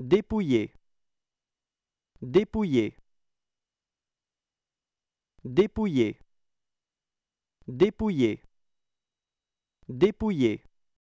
Dépouiller. Dépouiller. Dépouiller. Dépouiller. Dépouiller.